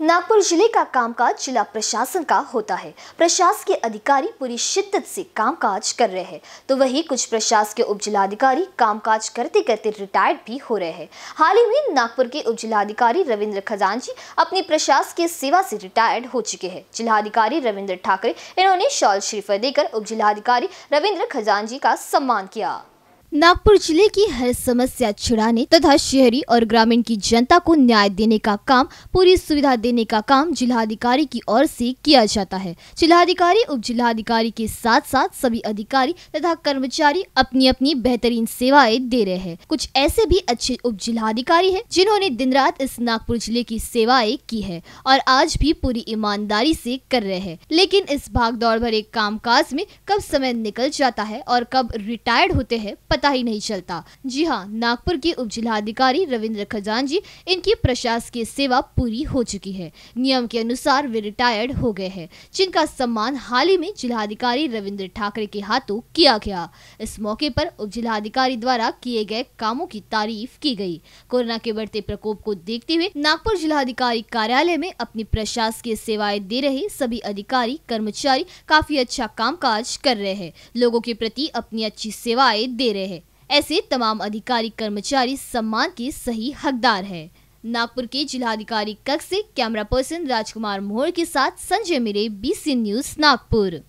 नागपुर जिले का कामकाज जिला प्रशासन का होता है प्रशासकीय अधिकारी पूरी शिद्दत से कामकाज कर रहे हैं तो वही कुछ प्रशासकीय उपजिलाधिकारी कामकाज करते करते रिटायर्ड भी हो रहे हैं हाल ही में नागपुर के उपजिलाधिकारी रविंद्र जी अपनी प्रशासकीय सेवा से रिटायर्ड हो चुके हैं जिलाधिकारी रविन्द्र ठाकरे इन्होंने शॉल श्रीफर देकर रविन्द्र रविंद्र जी का सम्मान किया नागपुर जिले की हर समस्या छुड़ाने तथा शहरी और ग्रामीण की जनता को न्याय देने का काम पूरी सुविधा देने का काम जिलाधिकारी की ओर से किया जाता है जिलाधिकारी उप जिलाधिकारी के साथ साथ सभी अधिकारी तथा कर्मचारी अपनी अपनी बेहतरीन सेवाएं दे रहे हैं कुछ ऐसे भी अच्छे उप जिलाधिकारी है जिन्होंने दिन रात इस नागपुर जिले की सेवाएं की है और आज भी पूरी ईमानदारी से कर रहे हैं लेकिन इस भाग भरे काम में कब समय निकल जाता है और कब रिटायर्ड होते हैं पता ही नहीं चलता जी हाँ नागपुर के उप जिलाधिकारी रविन्द्र खजान जी इनकी प्रशासकीय सेवा पूरी हो चुकी है नियम के अनुसार वे रिटायर्ड हो गए हैं जिनका सम्मान हाल ही में जिलाधिकारी रविन्द्र ठाकरे के हाथों किया गया इस मौके पर उप जिलाधिकारी द्वारा किए गए कामों की तारीफ की गयी कोरोना के बढ़ते प्रकोप को देखते हुए नागपुर जिलाधिकारी कार्यालय में अपनी प्रशासकीय सेवाएं दे रहे सभी अधिकारी कर्मचारी काफी अच्छा काज कर रहे हैं लोगों के प्रति अपनी अच्छी सेवाएं दे रहे ऐसे तमाम अधिकारी कर्मचारी सम्मान के सही हकदार है नागपुर के जिलाधिकारी कक्ष से कैमरा पर्सन राजकुमार मोहर के साथ संजय मिरे बीसी न्यूज नागपुर